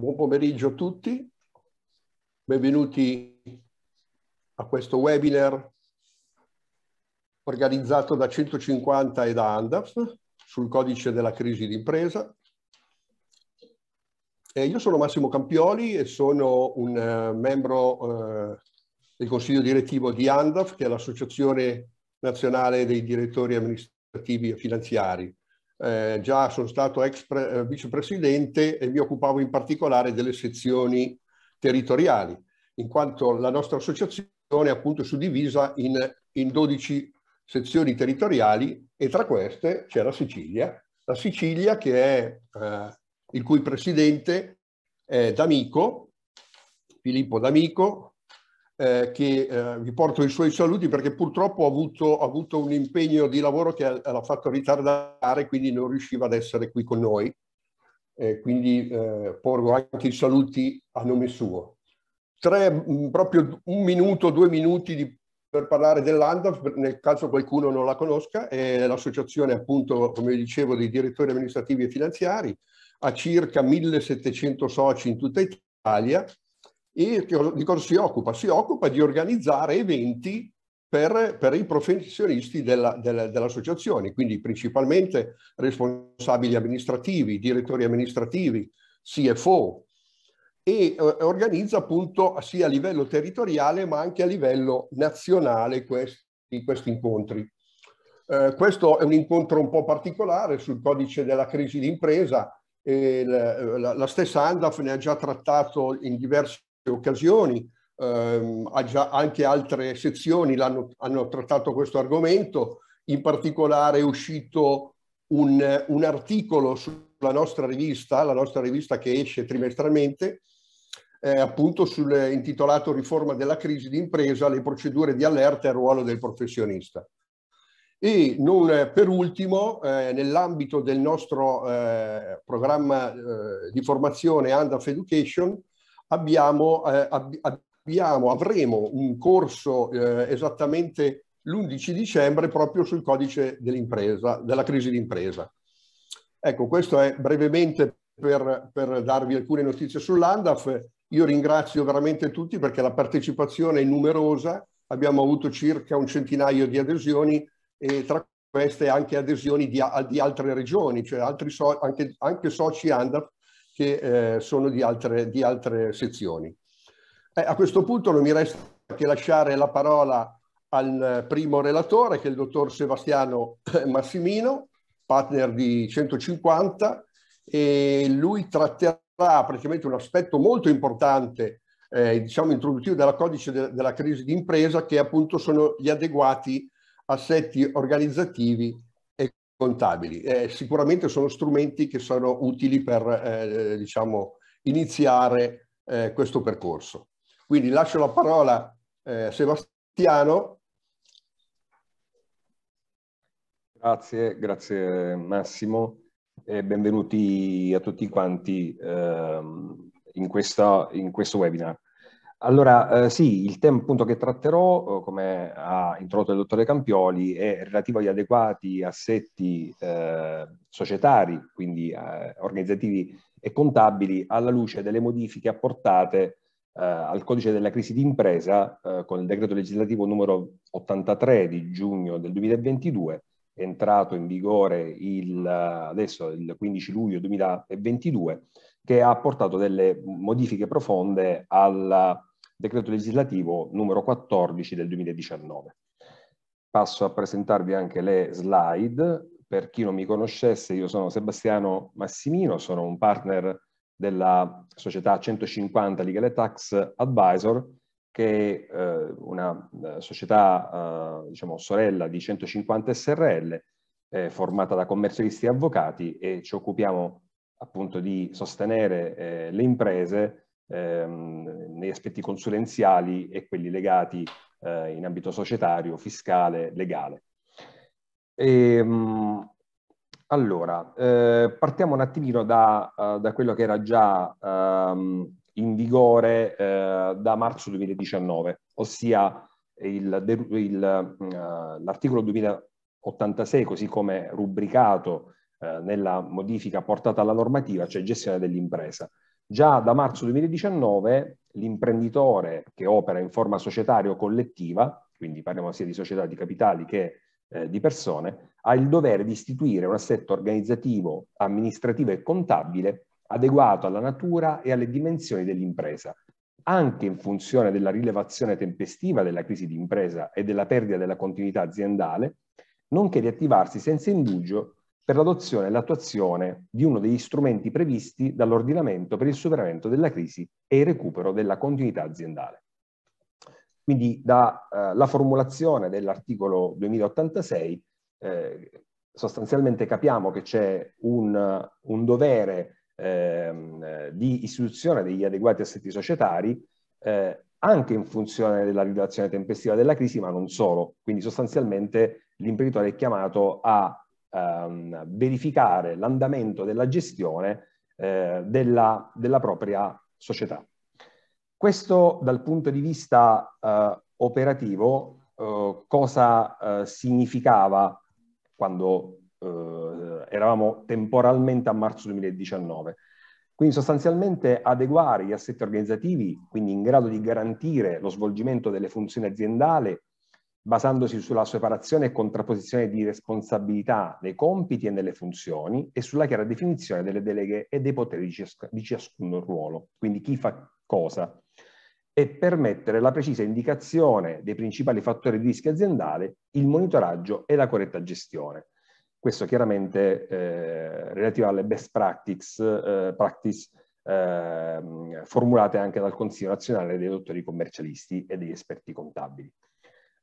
Buon pomeriggio a tutti, benvenuti a questo webinar organizzato da 150 e da Andaf sul codice della crisi d'impresa. Eh, io sono Massimo Campioli e sono un eh, membro eh, del consiglio direttivo di Andaf, che è l'associazione nazionale dei direttori amministrativi e finanziari eh, già sono stato ex pre- eh, vicepresidente e mi occupavo in particolare delle sezioni territoriali, in quanto la nostra associazione è appunto suddivisa in, in 12 sezioni territoriali e tra queste c'è la Sicilia, la Sicilia che è, eh, il cui presidente è D'Amico, Filippo D'Amico, eh, che eh, vi porto i suoi saluti perché purtroppo ha avuto, ha avuto un impegno di lavoro che l'ha fatto ritardare, quindi non riusciva ad essere qui con noi. Eh, quindi porgo anche i saluti a nome suo. Tre, mm, proprio un minuto, due minuti di, per parlare dell'ANDAF, nel caso qualcuno non la conosca, è l'associazione appunto, come dicevo, dei direttori amministrativi e finanziari, ha circa 1700 soci in tutta Italia, e di cosa si occupa? Si occupa di organizzare eventi per, per i professionisti della, della, dell'associazione, quindi principalmente responsabili amministrativi, direttori amministrativi, CFO, e eh, organizza appunto sia a livello territoriale ma anche a livello nazionale questi, questi incontri. Eh, questo è un incontro un po' particolare sul codice della crisi d'impresa, eh, la, la, stessa Andaf ne ha già trattato in diversi occasioni, eh, anche altre sezioni hanno trattato questo argomento, in particolare è uscito un, un, articolo sulla nostra rivista, la nostra rivista che esce trimestralmente, eh, appunto sul, intitolato Riforma della crisi d'impresa, le procedure di allerta e il ruolo del professionista. E non eh, per ultimo, eh, nell'ambito del nostro eh, programma eh, di formazione ANDAF Education, abbiamo, eh, abbiamo, avremo un corso eh, esattamente l'11 dicembre proprio sul codice dell'impresa, della crisi d'impresa. Ecco, questo è brevemente per, per darvi alcune notizie sull'ANDAF. Io ringrazio veramente tutti perché la partecipazione è numerosa, abbiamo avuto circa un centinaio di adesioni e tra queste anche adesioni di, di altre regioni, cioè altri so, anche, anche soci ANDAF che eh, sono di altre, di altre sezioni. Eh, a questo punto non mi resta che lasciare la parola al primo relatore, che è il dottor Sebastiano eh, Massimino, partner di 150, e lui tratterà praticamente un aspetto molto importante, eh, diciamo introduttivo della codice de della crisi d'impresa, che appunto sono gli adeguati assetti organizzativi contabili. Eh, sicuramente sono strumenti che sono utili per eh, diciamo, iniziare eh, questo percorso. Quindi lascio la parola eh, a Sebastiano. Grazie, grazie Massimo e benvenuti a tutti quanti ehm, in, questa, in questo webinar. Allora, eh, sì, il tema appunto che tratterò, eh, come ha introdotto il dottore Campioli, è relativo agli adeguati assetti eh, societari, quindi eh, organizzativi e contabili, alla luce delle modifiche apportate eh, al codice della crisi d'impresa eh, con il decreto legislativo numero 83 di giugno del 2022, entrato in vigore il, adesso il 15 luglio 2022, che ha apportato delle modifiche profonde alla decreto legislativo numero 14 del 2019. Passo a presentarvi anche le slide. Per chi non mi conoscesse, io sono Sebastiano Massimino, sono un partner della società 150 Legal Tax Advisor, che è eh, una eh, società eh, diciamo, sorella di 150 SRL, formata da commercialisti e avvocati e ci occupiamo appunto di sostenere le imprese ehm, negli aspetti consulenziali e quelli legati eh, in ambito societario, fiscale, legale. E, ehm, mh, allora, eh, partiamo un attimino da, uh, da, quello che era già um, in vigore uh, da marzo 2019, ossia mm, eh, l'articolo uh, 2086, così come rubricato nella modifica portata alla normativa, cioè gestione dell'impresa. Già da marzo 2019 l'imprenditore che opera in forma societaria o collettiva, quindi parliamo sia di società di capitali che eh, di persone, ha il dovere di istituire un assetto organizzativo, amministrativo e contabile adeguato alla natura e alle dimensioni dell'impresa, anche in funzione della rilevazione tempestiva della crisi di impresa e della perdita della continuità aziendale, nonché di attivarsi senza indugio per l'adozione e l'attuazione di uno degli strumenti previsti dall'ordinamento per il superamento della crisi e il recupero della continuità aziendale. Quindi dalla eh, formulazione dell'articolo 2086 eh, sostanzialmente capiamo che c'è un, un dovere eh, di istituzione degli adeguati assetti societari eh, anche in funzione della rilevazione tempestiva della crisi, ma non solo. Quindi sostanzialmente l'imprenditore è chiamato a ehm, verificare l'andamento della gestione eh, della, della, propria società. Questo dal punto di vista eh, operativo eh, cosa eh, significava quando eh, eravamo temporalmente a marzo 2019. Quindi sostanzialmente adeguare gli assetti organizzativi, quindi in grado di garantire lo svolgimento delle funzioni aziendali basandosi sulla separazione e contrapposizione di responsabilità dei compiti e delle funzioni e sulla chiara definizione delle deleghe e dei poteri di, ciasc- di ciascun ruolo, quindi chi fa cosa, e permettere la precisa indicazione dei principali fattori di rischio aziendale, il monitoraggio e la corretta gestione. Questo chiaramente eh, relativo alle best practice, eh, practice eh, formulate anche dal Consiglio nazionale dei dottori commercialisti e degli esperti contabili.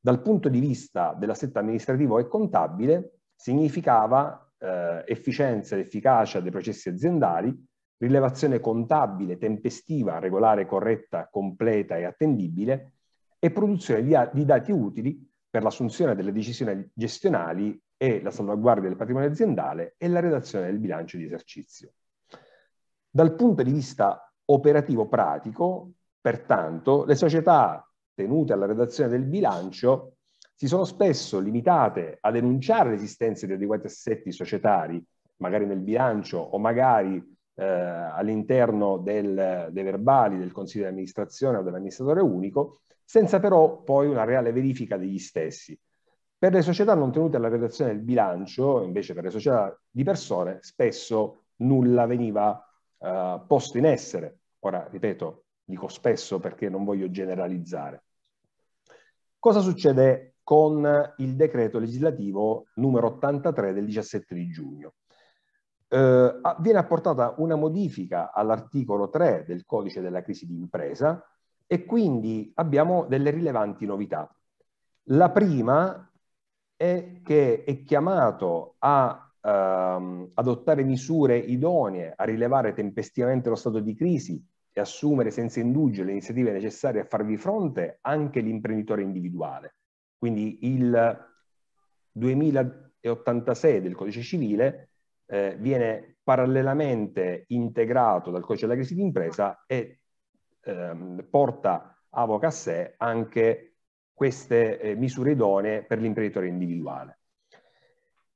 Dal punto di vista dell'assetto amministrativo e contabile significava eh, efficienza ed efficacia dei processi aziendali, rilevazione contabile, tempestiva, regolare, corretta, completa e attendibile e produzione di, di dati utili per l'assunzione delle decisioni gestionali e la salvaguardia del patrimonio aziendale e la redazione del bilancio di esercizio. Dal punto di vista operativo pratico, pertanto, le società tenute alla redazione del bilancio si sono spesso limitate a denunciare l'esistenza di adeguati assetti societari, magari nel bilancio o magari eh, all'interno del, dei verbali del Consiglio di amministrazione o dell'amministratore unico, senza però poi una reale verifica degli stessi. Per le società non tenute alla redazione del bilancio, invece per le società di persone, spesso nulla veniva eh, posto in essere. Ora, ripeto, dico spesso perché non voglio generalizzare. Cosa succede con il decreto legislativo numero 83 del 17 di giugno? Eh, viene apportata una modifica all'articolo 3 del codice della crisi di impresa e quindi abbiamo delle rilevanti novità. La prima è che è chiamato a ehm, adottare misure idonee a rilevare tempestivamente lo stato di crisi e assumere senza indugio le iniziative necessarie a farvi fronte anche l'imprenditore individuale. Quindi il 2086 del codice civile eh, viene parallelamente integrato dal codice della crisi d'impresa e ehm, porta avoca a sé anche queste eh, misure idonee per l'imprenditore individuale.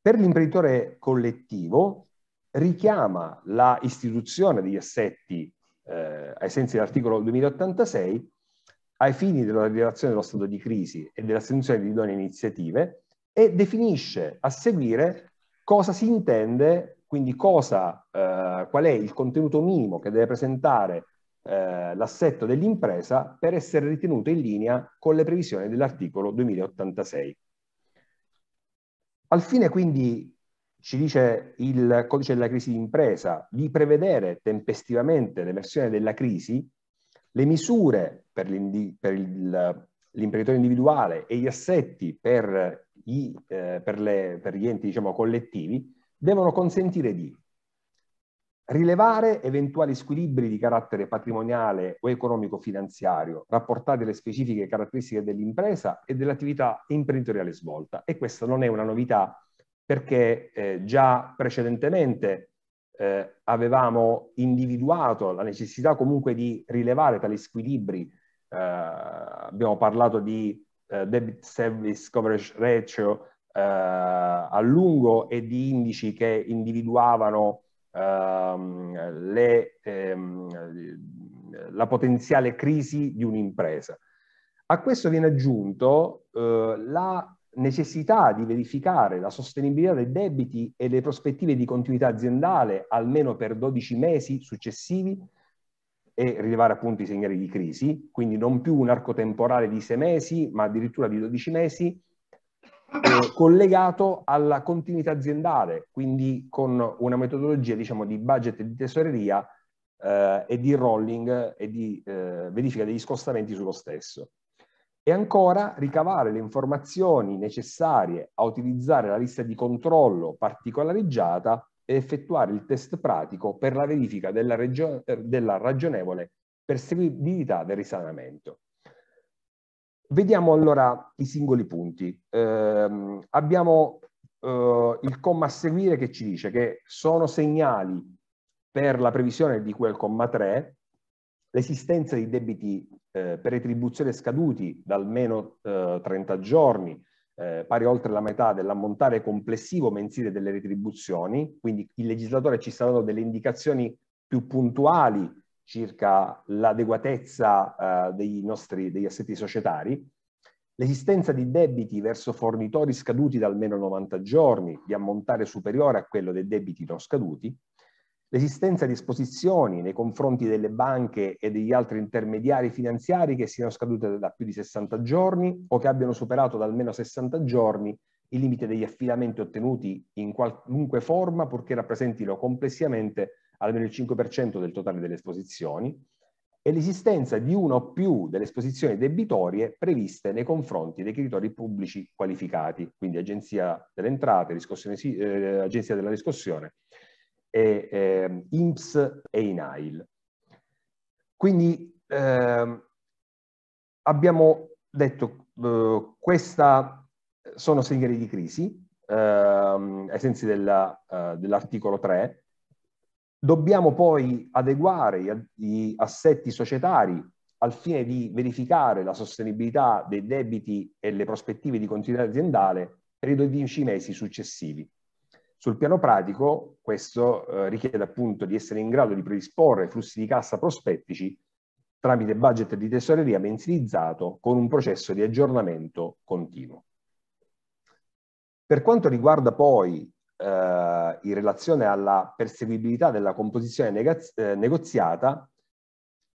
Per l'imprenditore collettivo richiama la istituzione degli assetti eh, ai sensi dell'articolo 2086, ai fini della rilevazione dello stato di crisi e dell'assunzione di idonee iniziative e definisce a seguire cosa si intende, quindi cosa, eh, qual è il contenuto minimo che deve presentare eh, l'assetto dell'impresa per essere ritenuto in linea con le previsioni dell'articolo 2086. Al fine quindi ci dice il codice della crisi d'impresa di prevedere tempestivamente l'emersione della crisi, le misure per, l'imprenditore individuale e gli assetti per, i, eh, per, le, per gli enti diciamo, collettivi devono consentire di rilevare eventuali squilibri di carattere patrimoniale o economico-finanziario rapportati alle specifiche caratteristiche dell'impresa e dell'attività imprenditoriale svolta. E questa non è una novità perché eh, già precedentemente eh, avevamo individuato la necessità comunque di rilevare tali squilibri. Eh, abbiamo parlato di eh, debit service coverage ratio eh, a lungo e di indici che individuavano ehm, le, ehm, la potenziale crisi di un'impresa. A questo viene aggiunto eh, la necessità di verificare la sostenibilità dei debiti e le prospettive di continuità aziendale almeno per 12 mesi successivi e rilevare appunto i segnali di crisi, quindi non più un arco temporale di 6 mesi, ma addirittura di 12 mesi, eh, collegato alla continuità aziendale, quindi con una metodologia diciamo di budget e di tesoreria eh, e di rolling e di eh, verifica degli scostamenti sullo stesso e ancora ricavare le informazioni necessarie a utilizzare la lista di controllo particolareggiata e effettuare il test pratico per la verifica della, regio- della ragionevole perseguibilità del risanamento. Vediamo allora i singoli punti. Eh, abbiamo eh, il comma a seguire che ci dice che sono segnali per la previsione di quel comma 3 l'esistenza di debiti eh, per retribuzione scaduti da almeno eh, 30 giorni, eh, pari oltre la metà dell'ammontare complessivo mensile delle retribuzioni, quindi il legislatore ci sta dando delle indicazioni più puntuali circa l'adeguatezza eh, dei nostri, degli assetti societari, l'esistenza di debiti verso fornitori scaduti da almeno 90 giorni di ammontare superiore a quello dei debiti non scaduti, l'esistenza di esposizioni nei confronti delle banche e degli altri intermediari finanziari che siano scadute da più di 60 giorni o che abbiano superato da almeno 60 giorni il limite degli affidamenti ottenuti in qualunque forma purché rappresentino complessivamente almeno il 5% del totale delle esposizioni e l'esistenza di una o più delle esposizioni debitorie previste nei confronti dei creditori pubblici qualificati, quindi Agenzia delle Entrate, eh, Agenzia della Riscossione e eh, IMSS e INAIL. Quindi eh, abbiamo detto eh, queste sono segnali di crisi ehm, ai sensi eh, dell'articolo 3. Dobbiamo poi adeguare gli assetti societari al fine di verificare la sostenibilità dei debiti e le prospettive di continuità aziendale per i 12 mesi successivi. Sul piano pratico questo eh, richiede appunto di essere in grado di predisporre flussi di cassa prospettici tramite budget di tesoreria mensilizzato con un processo di aggiornamento continuo. Per quanto riguarda poi eh, in relazione alla perseguibilità della composizione eh, negoziata,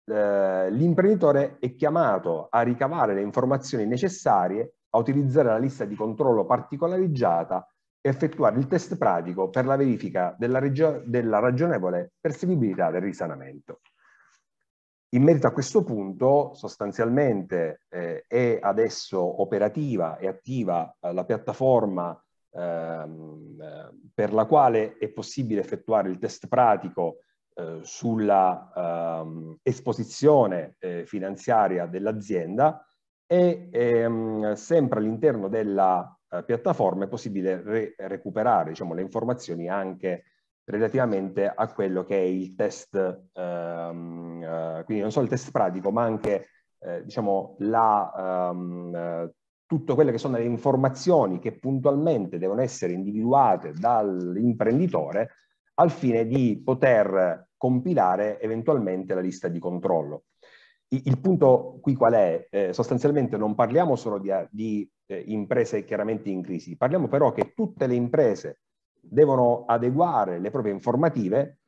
eh, l'imprenditore è chiamato a ricavare le informazioni necessarie a utilizzare la lista di controllo particolareggiata effettuare il test pratico per la verifica della, della ragionevole perseguibilità del risanamento. In merito a questo punto, sostanzialmente eh, è adesso operativa e attiva eh, la piattaforma ehm, eh, per la quale è possibile effettuare il test pratico eh, sulla ehm, esposizione eh, finanziaria dell'azienda e ehm, sempre all'interno della eh, piattaforma è possibile re recuperare diciamo, le informazioni anche relativamente a quello che è il test, ehm, eh, quindi non solo il test pratico, ma anche eh, diciamo, la, ehm, eh, tutte quelle che sono le informazioni che puntualmente devono essere individuate dall'imprenditore al fine di poter compilare eventualmente la lista di controllo il punto qui qual è? Eh, sostanzialmente non parliamo solo di, di eh, imprese chiaramente in crisi, parliamo però che tutte le imprese devono adeguare le proprie informative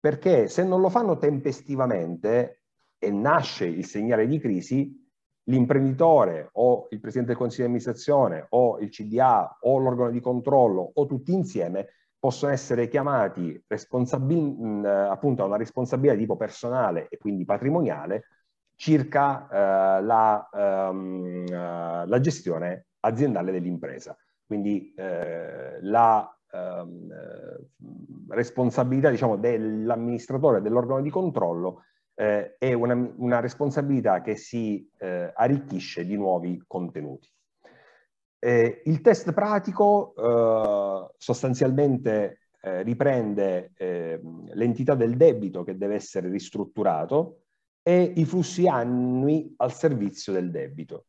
perché se non lo fanno tempestivamente e nasce il segnale di crisi, l'imprenditore o il presidente del consiglio di amministrazione o il CDA o l'organo di controllo o tutti insieme possono essere chiamati appunto a una responsabilità di tipo personale e quindi patrimoniale circa eh, la, um, uh, la, gestione aziendale dell'impresa, quindi eh, la um, responsabilità diciamo, dell'amministratore dell'organo di controllo eh, è una, una, responsabilità che si eh, arricchisce di nuovi contenuti. il test pratico sostanzialmente riprende ehm, l'entità del debito che deve essere ristrutturato, e i flussi annui al servizio del debito.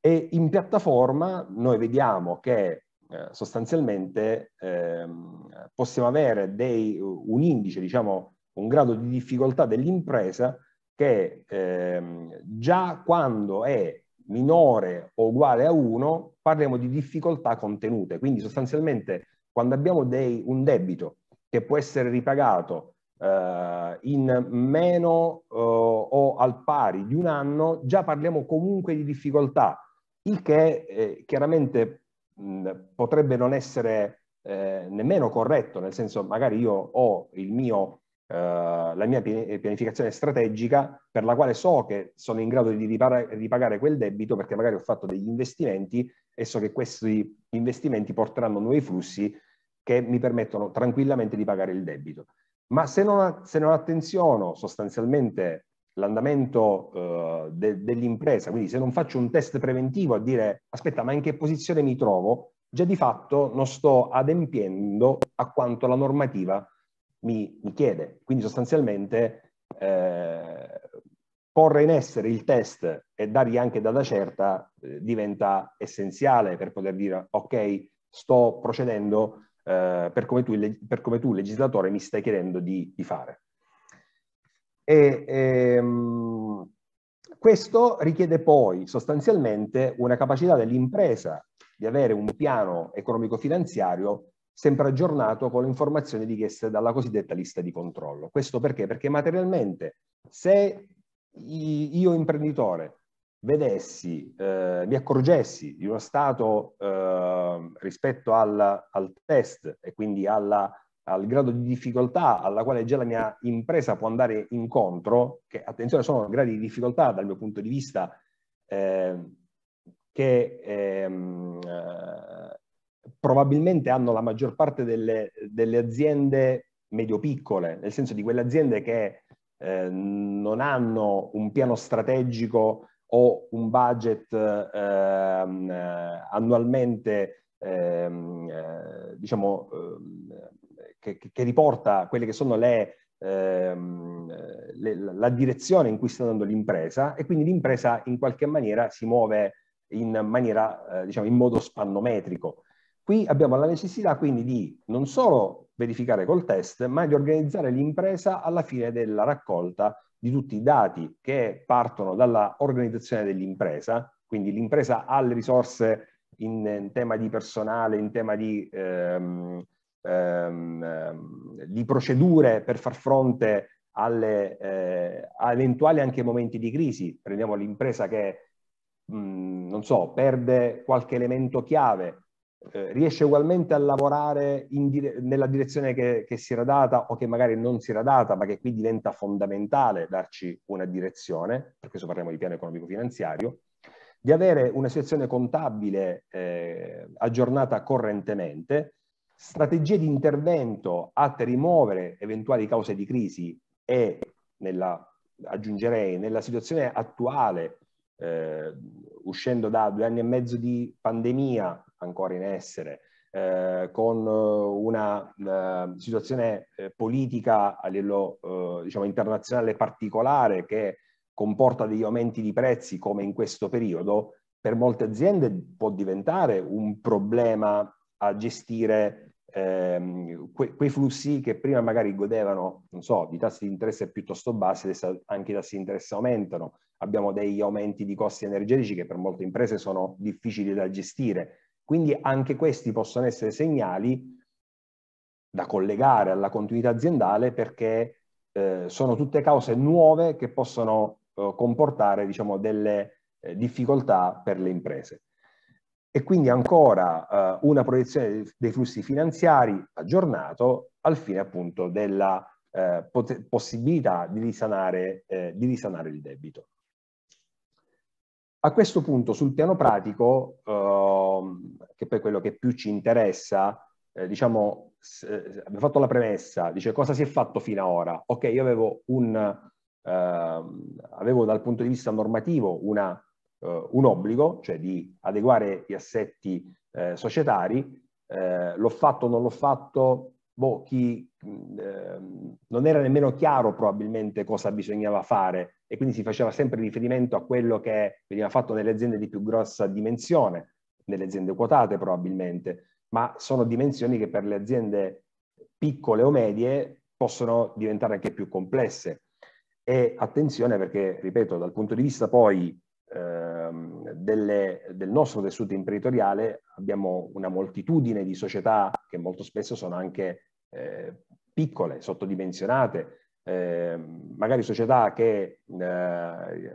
E in piattaforma noi vediamo che eh, sostanzialmente ehm, possiamo avere dei, un indice, diciamo un grado di difficoltà dell'impresa che ehm, già quando è minore o uguale a 1 parliamo di difficoltà contenute. Quindi sostanzialmente quando abbiamo dei, un debito che può essere ripagato eh, in meno eh, o al pari di un anno, già parliamo comunque di difficoltà, il che eh, chiaramente mh, potrebbe non essere eh, nemmeno corretto, nel senso magari io ho il mio Uh, la mia pianificazione strategica per la quale so che sono in grado di ripagare quel debito perché magari ho fatto degli investimenti e so che questi investimenti porteranno nuovi flussi che mi permettono tranquillamente di pagare il debito ma se non, se non attenziono sostanzialmente l'andamento eh, de, dell'impresa, quindi se non faccio un test preventivo a dire aspetta ma in che posizione mi trovo, già di fatto non sto adempiendo a quanto la normativa mi, mi chiede. Quindi sostanzialmente eh, porre in essere il test e dargli anche data certa eh, diventa essenziale per poter dire ok, sto procedendo eh, per, come tu, per, come tu, legislatore mi stai chiedendo di, di fare. E, ehm, questo richiede poi sostanzialmente una capacità dell'impresa di avere un piano economico-finanziario sempre aggiornato con le informazioni richieste dalla cosiddetta lista di controllo. Questo perché? Perché materialmente se io imprenditore vedessi, eh, mi accorgessi di uno stato eh, rispetto al, al, test e quindi alla, al grado di difficoltà alla quale già la mia impresa può andare incontro, che attenzione sono gradi di difficoltà dal mio punto di vista eh, che ehm, eh, probabilmente hanno la maggior parte delle, delle aziende medio-piccole, nel senso di quelle aziende che eh, non hanno un piano strategico ho un budget ehm, eh, annualmente ehm, eh, diciamo, ehm, che, che, riporta quelle che sono le, ehm, le, la direzione in cui sta andando l'impresa e quindi l'impresa in qualche maniera si muove in maniera, eh, diciamo, in modo spannometrico. Qui abbiamo la necessità quindi di non solo verificare col test, ma di organizzare l'impresa alla fine della raccolta di tutti i dati che partono dall'organizzazione dell'impresa, quindi l'impresa ha le risorse in, in tema di personale, in tema di, ehm, ehm, ehm, di procedure per far fronte alle, eh, a eventuali anche momenti di crisi. Prendiamo l'impresa che, mh, non so, perde qualche elemento chiave, eh, riesce ugualmente a lavorare dire nella direzione che, che, si era data o che magari non si era data, ma che qui diventa fondamentale darci una direzione, per questo parliamo di piano economico-finanziario, di avere una situazione contabile eh, aggiornata correntemente, strategie di intervento atte a rimuovere eventuali cause di crisi e, nella, aggiungerei, nella situazione attuale, eh, uscendo da due anni e mezzo di pandemia, ancora in essere, eh, con eh, una eh, situazione eh, politica a livello eh, diciamo, internazionale particolare che comporta degli aumenti di prezzi come in questo periodo, per molte aziende può diventare un problema a gestire ehm, que- quei flussi che prima magari godevano, non so, di tassi di interesse piuttosto bassi, adesso anche i tassi di interesse aumentano, abbiamo degli aumenti di costi energetici che per molte imprese sono difficili da gestire, quindi anche questi possono essere segnali da collegare alla continuità aziendale perché eh, sono tutte cause nuove che possono eh, comportare diciamo, delle eh, difficoltà per le imprese. E quindi ancora eh, una proiezione dei flussi finanziari aggiornato al fine appunto della eh, possibilità di risanare, eh, di risanare il debito. A questo punto, sul piano pratico, eh, che poi quello che più ci interessa, eh, diciamo, eh, abbiamo fatto la premessa, dice cosa si è fatto fino ad ora. Ok, io avevo, un, ehm, avevo dal punto di vista normativo una, eh, un obbligo, cioè di adeguare gli assetti eh, societari, eh, l'ho fatto o non l'ho fatto, boh, chi eh, non era nemmeno chiaro probabilmente cosa bisognava fare e quindi si faceva sempre riferimento a quello che veniva fatto nelle aziende di più grossa dimensione, nelle aziende quotate probabilmente, ma sono dimensioni che per le aziende piccole o medie possono diventare anche più complesse. E attenzione perché, ripeto, dal punto di vista poi ehm, delle, del nostro tessuto imprenditoriale abbiamo una moltitudine di società che molto spesso sono anche eh, piccole, sottodimensionate, eh, magari società che eh,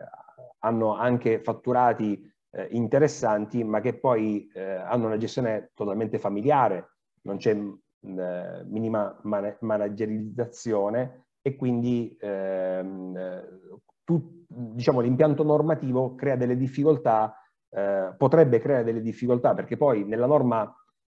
hanno anche fatturati eh, interessanti, ma che poi eh, hanno una gestione totalmente familiare, non c'è mm, minima man- managerizzazione e quindi ehm, tu, diciamo, l'impianto normativo crea delle difficoltà, eh, potrebbe creare delle difficoltà perché poi nella norma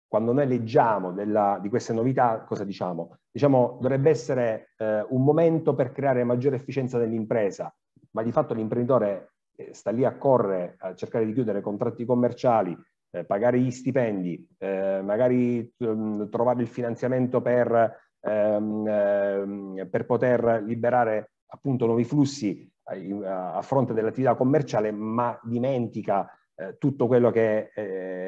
quando noi leggiamo della, di queste novità, cosa diciamo? Diciamo dovrebbe essere eh, un momento per creare maggiore efficienza dell'impresa, ma di fatto l'imprenditore eh, sta lì a correre, a cercare di chiudere contratti commerciali, eh, pagare gli stipendi, eh, magari mm, trovare il finanziamento per, ehm, ehm, per poter liberare appunto nuovi flussi eh, a, a fronte dell'attività commerciale, ma dimentica tutto quello che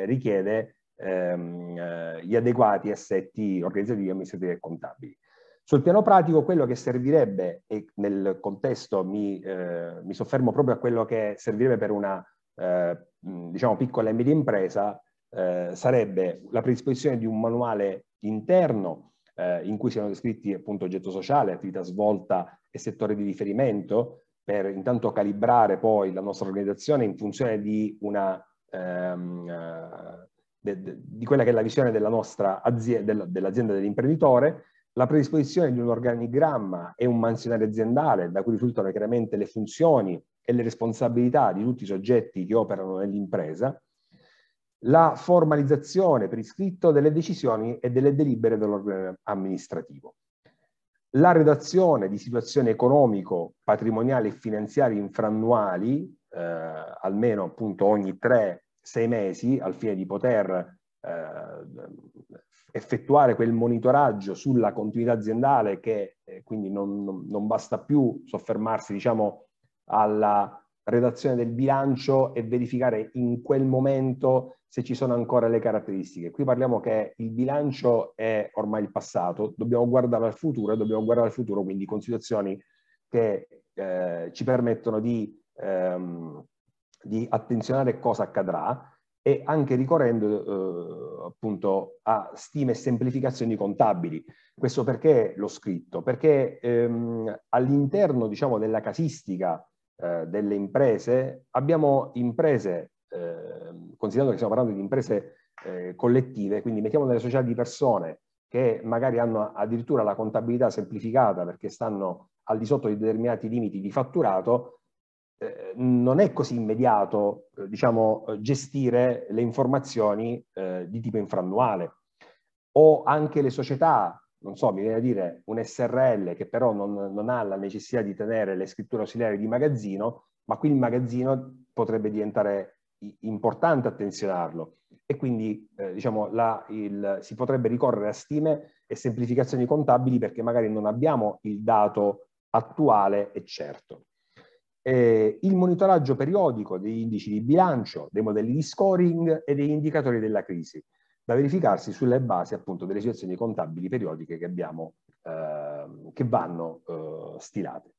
richiede ehm, eh, gli adeguati assetti organizzativi, amministrativi e contabili. Sul piano pratico quello che servirebbe, e nel contesto mi, eh, mi soffermo proprio a quello che servirebbe per una eh, diciamo piccola e media impresa, eh, sarebbe la predisposizione di un manuale interno eh, in cui siano descritti appunto oggetto sociale, attività svolta e settore di riferimento, per intanto calibrare poi la nostra organizzazione in funzione di una ehm, eh, de, de, di quella che è la visione della nostra azienda, del, dell'azienda dell'imprenditore, la predisposizione di un organigramma e un mansionario aziendale da cui risultano chiaramente le funzioni e le responsabilità di tutti i soggetti che operano nell'impresa, la formalizzazione per iscritto delle decisioni e delle delibere dell'organo amministrativo, la redazione di situazioni economico, patrimoniali e finanziarie infrannuali, eh, almeno appunto ogni tre sei mesi al fine di poter eh, effettuare quel monitoraggio sulla continuità aziendale che eh, quindi non, non, basta più soffermarsi diciamo alla redazione del bilancio e verificare in quel momento se ci sono ancora le caratteristiche. Qui parliamo che il bilancio è ormai il passato, dobbiamo guardare al futuro e dobbiamo guardare al futuro quindi con situazioni che eh, ci permettono di ehm, di attenzionare cosa accadrà e anche ricorrendo eh, appunto a stime e semplificazioni contabili. Questo perché l'ho scritto? Perché ehm, all'interno diciamo, della casistica eh, delle imprese abbiamo imprese, eh, considerando che stiamo parlando di imprese eh, collettive, quindi mettiamo delle società di persone che magari hanno addirittura la contabilità semplificata perché stanno al di sotto di determinati limiti di fatturato, Ehm, non è così immediato, eh, diciamo, eh, gestire le informazioni eh, di tipo infrannuale o anche le società, non so, mi viene a dire un SRL che però non, non ha la necessità di tenere le scritture ausiliari di magazzino, ma qui il magazzino potrebbe diventare importante attenzionarlo e quindi eh, diciamo, la, il, si potrebbe ricorrere a stime e semplificazioni contabili perché magari non abbiamo il dato attuale e certo eh, il monitoraggio periodico degli indici di bilancio, dei modelli di scoring e degli indicatori della crisi, da verificarsi sulle basi appunto delle situazioni contabili periodiche che, abbiamo, eh, che vanno eh, stilate.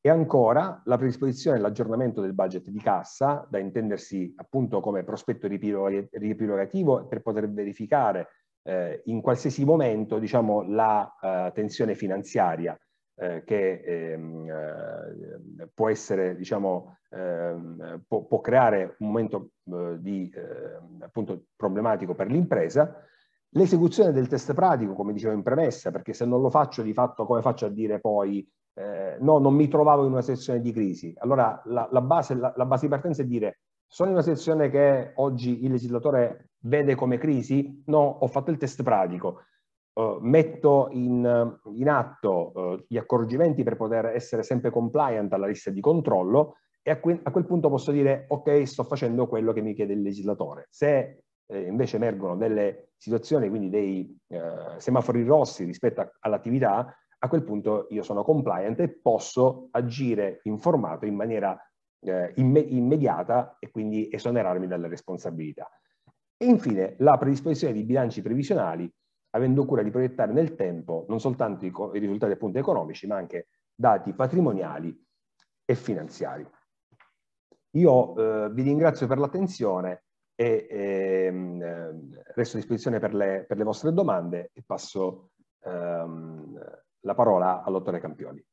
E ancora la predisposizione e l'aggiornamento del budget di cassa, da intendersi appunto come prospetto riepilogativo per poter verificare eh, in qualsiasi momento diciamo, la eh, tensione finanziaria eh, che ehm, eh, può essere, diciamo, ehm, può, può, creare un momento eh, di, eh, appunto, problematico per l'impresa. L'esecuzione del test pratico, come dicevo in premessa, perché se non lo faccio di fatto come faccio a dire poi eh, no, non mi trovavo in una sezione di crisi. Allora la, la, base, la, la base di partenza è dire sono in una sezione che oggi il legislatore vede come crisi? No, ho fatto il test pratico. Eh, metto in, eh, in atto uh, gli accorgimenti per poter essere sempre compliant alla lista di controllo e a, que a, quel punto posso dire ok sto facendo quello che mi chiede il legislatore. Se eh, invece emergono delle situazioni, quindi dei eh, semafori rossi rispetto all'attività, a quel punto io sono compliant e posso agire informato in maniera eh, imme immediata e quindi esonerarmi dalle responsabilità. E infine la predisposizione di bilanci previsionali avendo cura di proiettare nel tempo non soltanto i, i risultati appunto, economici, ma anche dati patrimoniali e finanziari. Io eh, vi ringrazio per l'attenzione e ehm, eh, resto a disposizione per le, per le, vostre domande e passo ehm, la parola all'ottore Campioni.